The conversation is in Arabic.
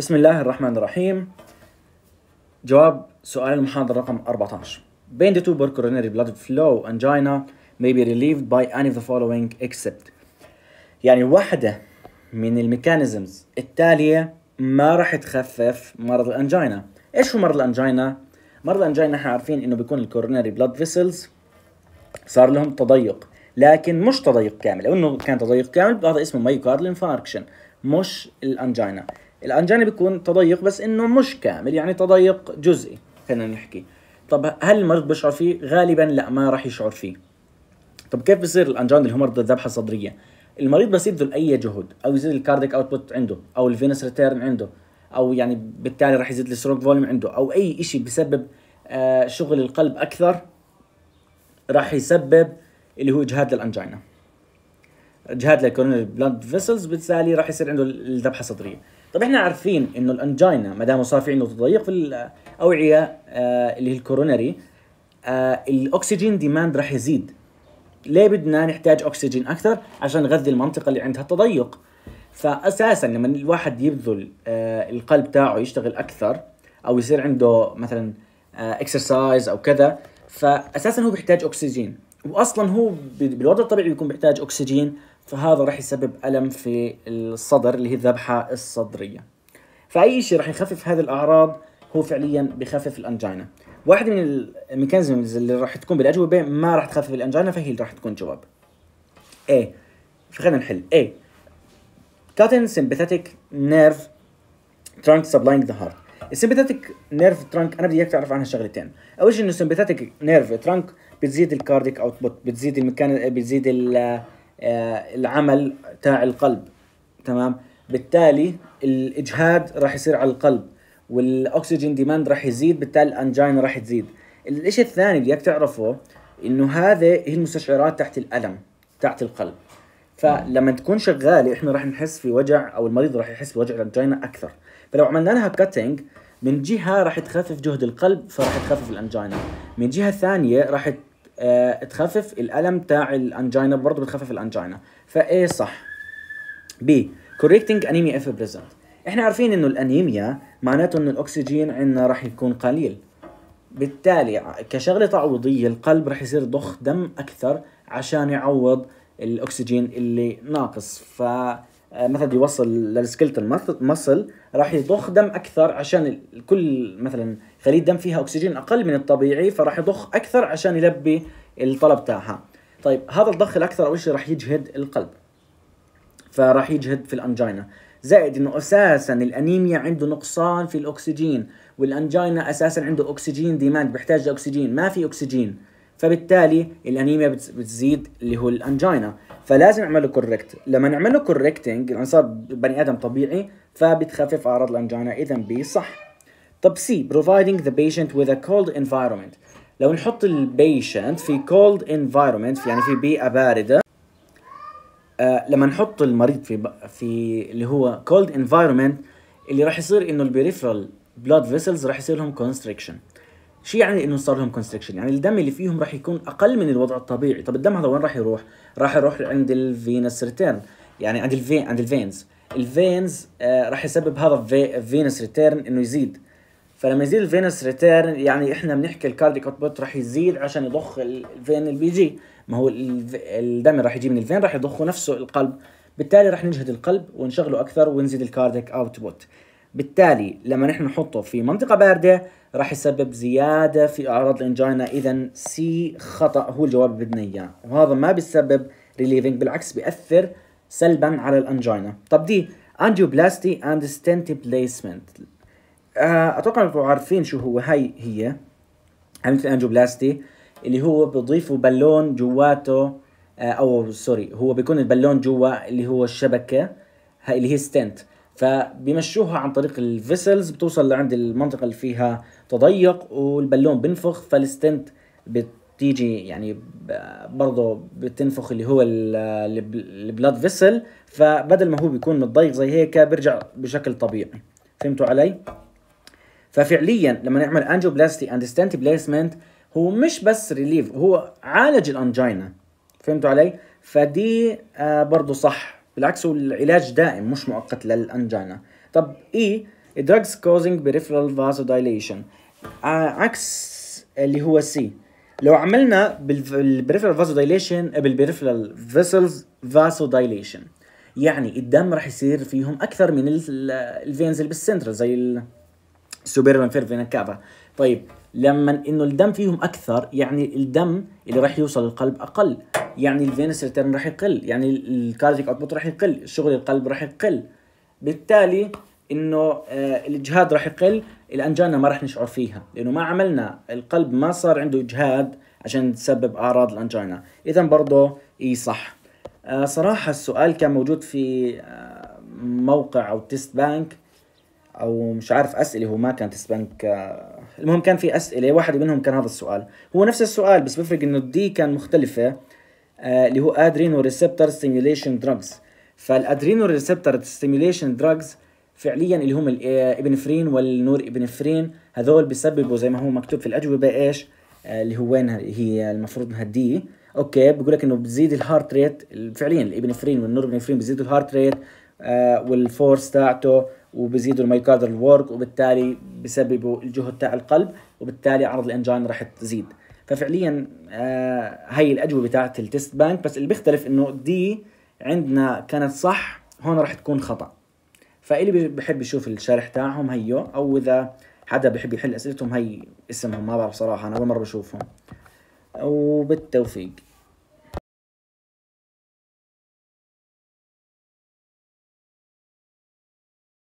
بسم الله الرحمن الرحيم جواب سؤال المحاضرة رقم 14 بين the to coronary blood flow angina may be relieved by any of the following except يعني واحدة من الميكانيزمز التالية ما راح تخفف مرض الانجينا ايش هو مرض الانجينا مرض الانجينا احنا عارفين انه بيكون الكورونري بلاد فيسلز صار لهم تضيق لكن مش تضيق كامل لو انه كان تضيق كامل هذا اسمه مايوكاردل انفاركشن مش الانجينا الانجاني بيكون تضيق بس انه مش كامل يعني تضيق جزئي خلينا نحكي طب هل المريض بيشعر فيه غالبا لا ما راح يشعر فيه طب كيف بصير الانجان اللي هو مرض الذبحه الصدريه المريض بس يبذل اي جهد او يزيد الكارديك اوتبوت عنده او الفينس ريتيرن عنده او يعني بالتالي راح يزيد الستروك فوليوم عنده او اي شيء بسبب آه شغل القلب اكثر راح يسبب اللي هو اجهاد للانجينا اجهاد للكورونري بلاد فيسلز بالتالي راح يصير عنده الذبحه الصدريه طب احنا عارفين انه الانجينا ما دام صار في عنده تضيق في الاوعيه آه اللي هي الكورونري آه الاكسجين ديماند راح يزيد ليه بدنا نحتاج اكسجين اكثر عشان نغذي المنطقه اللي عندها تضيق فاساسا لما الواحد يبذل آه القلب تاعه يشتغل اكثر او يصير عنده مثلا اكسرسايز آه، او كذا فاساسا هو بيحتاج اكسجين واصلا هو بالوضع الطبيعي بيكون بيحتاج اكسجين فهذا راح يسبب ألم في الصدر اللي هي الذبحة الصدرية فأي شيء راح يخفف هذه الأعراض هو فعليا بخفف الأنجينا واحد من الميكانيزمز اللي راح تكون بالأجوبة ما راح تخفف الأنجينا فهي راح تكون جواب ايه فخلينا نحل ايه كاتن سمباثيك نيرف ترانك سبلاينج ذا هارت السمباثيك نيرف ترانك انا بدي اياك تعرف عنها شغلتين اول شيء انه السمباثيك نيرف ترانك بتزيد الكارديك اوتبوت بتزيد المكان بتزيد ال آه، العمل تاع القلب تمام بالتالي الاجهاد راح يصير على القلب والاكسجين ديماند راح يزيد بالتالي الانجينا راح تزيد الشيء الثاني بدك تعرفه انه هذا هي المستشعرات تحت الالم تحت القلب فلما تكون شغاله احنا راح نحس في وجع او المريض راح يحس بوجع الانجينا اكثر فلو عملنا لها كاتنج من جهه راح تخفف جهد القلب فراح تخفف الانجينا من جهه ثانيه راح آه، تخفف الالم تاع الانجينا برضه بتخفف الانجينا فايه صح بي كوريكتنج انيميا اف بريزنت احنا عارفين انه الانيميا معناته انه الاكسجين عندنا راح يكون قليل بالتالي كشغله تعويضيه القلب راح يصير ضخ دم اكثر عشان يعوض الاكسجين اللي ناقص ف آه، مثلا يوصل للسكلتن مسل راح يضخ دم اكثر عشان كل مثلا خليه دم فيها اكسجين اقل من الطبيعي فراح يضخ اكثر عشان يلبي الطلب تاعها طيب هذا الضخ الاكثر اول شيء راح يجهد القلب فراح يجهد في الانجينا زائد انه اساسا الانيميا عنده نقصان في الاكسجين والانجينا اساسا عنده اكسجين ديماند بيحتاج لاكسجين ما في اكسجين فبالتالي الانيميا بتزيد اللي هو الانجينا فلازم نعمله كوركت لما نعمله كوركتنج لما صار بني ادم طبيعي فبتخفف اعراض الانجينا اذا بي صح طب سي بروفايدنج ذا بيشنت وذ ا كولد انفايرمنت لو نحط البيشنت في كولد انفايرمنت يعني في بيئه بارده آه لما نحط المريض في في اللي هو كولد انفايرمنت اللي راح يصير انه البريفرال بلاد فيسلز راح يصير لهم constriction شو يعني انه صار لهم كونستريكشن يعني الدم اللي فيهم راح يكون اقل من الوضع الطبيعي طب الدم هذا وين راح يروح راح يروح عند الفينس ريتيرن يعني عند الفين عند الفينز الفينز آه راح يسبب هذا الفينس ريتيرن انه يزيد فلما يزيد الفينس ريتيرن يعني احنا بنحكي الكارديك اوتبوت راح يزيد عشان يضخ الفين اللي بيجي ما هو الدم اللي راح يجي من الفين راح يضخه نفسه القلب بالتالي راح نجهد القلب ونشغله اكثر ونزيد الكارديك اوتبوت بالتالي لما نحن نحطه في منطقة باردة راح يسبب زيادة في أعراض الإنجينا إذا سي خطأ هو الجواب اللي بدنا إياه وهذا ما بيسبب ريليفنج بالعكس بيأثر سلبا على الأنجينا طب دي أنجيوبلاستي أند ستنت بليسمنت أتوقع أنكم عارفين شو هو هاي هي عملية الأنجيوبلاستي اللي هو بضيفوا بالون جواته آه، أو سوري هو بيكون البالون جوا اللي هو الشبكة اللي هي ستنت فبيمشوها عن طريق الفيسلز بتوصل لعند المنطقه اللي فيها تضيق والبالون بينفخ فالستنت بتيجي يعني برضه بتنفخ اللي هو البلاد فيسل فبدل ما هو بيكون متضيق زي هيك بيرجع بشكل طبيعي فهمتوا علي؟ ففعليا لما نعمل انجيوبلاستي اند ستنت بليسمنت هو مش بس ريليف هو عالج الانجينا فهمتوا علي؟ فدي آه، برضه صح بالعكس هو العلاج دائم مش مؤقت للانجينا طب اي drugs causing peripheral vasodilation آه، عكس اللي هو سي لو عملنا بالبريفرال دايليشن بالبريفرال فيسلز دايليشن يعني الدم راح يصير فيهم اكثر من الفينز اللي بالسنترال زي فير فينا كافا طيب لما انه الدم فيهم اكثر يعني الدم اللي راح يوصل للقلب اقل يعني الفينس ريتيرن راح يقل يعني الكارديك اوتبوت راح يقل شغل القلب راح يقل بالتالي انه آه، الاجهاد راح يقل الانجانا ما راح نشعر فيها لانه ما عملنا القلب ما صار عنده اجهاد عشان تسبب اعراض الانجانا اذا برضه اي صح آه، صراحة السؤال كان موجود في آه، موقع او تيست بانك او مش عارف اسئله هو ما كان تيست بانك المهم كان في اسئله واحد منهم كان هذا السؤال هو نفس السؤال بس بفرق انه الدي كان مختلفه آه، اللي هو ادرينو ريسبتور ستيميوليشن دراجز فالادرينو ريسبتور ستيميوليشن دراجز فعليا اللي هم الابنفرين آه، والنور ابنفرين هذول بيسببوا زي ما هو مكتوب في الاجوبه ايش آه، اللي هو وين هي المفروض نهديه اوكي بقول لك انه بتزيد الهارت ريت فعليا الابنفرين والنور ابنفرين بيزيدوا الهارت ريت والفورس تاعته وبزيدوا الميكادر الورك وبالتالي بسببوا الجهد تاع القلب وبالتالي عرض الانجين راح تزيد ففعليا آه، هاي الاجوبه بتاعت التست بانك بس اللي بيختلف انه دي عندنا كانت صح هون راح تكون خطا فاللي بحب يشوف الشرح تاعهم هيو او اذا حدا بحب يحل اسئلتهم هي اسمهم ما بعرف صراحه انا اول مره بشوفهم وبالتوفيق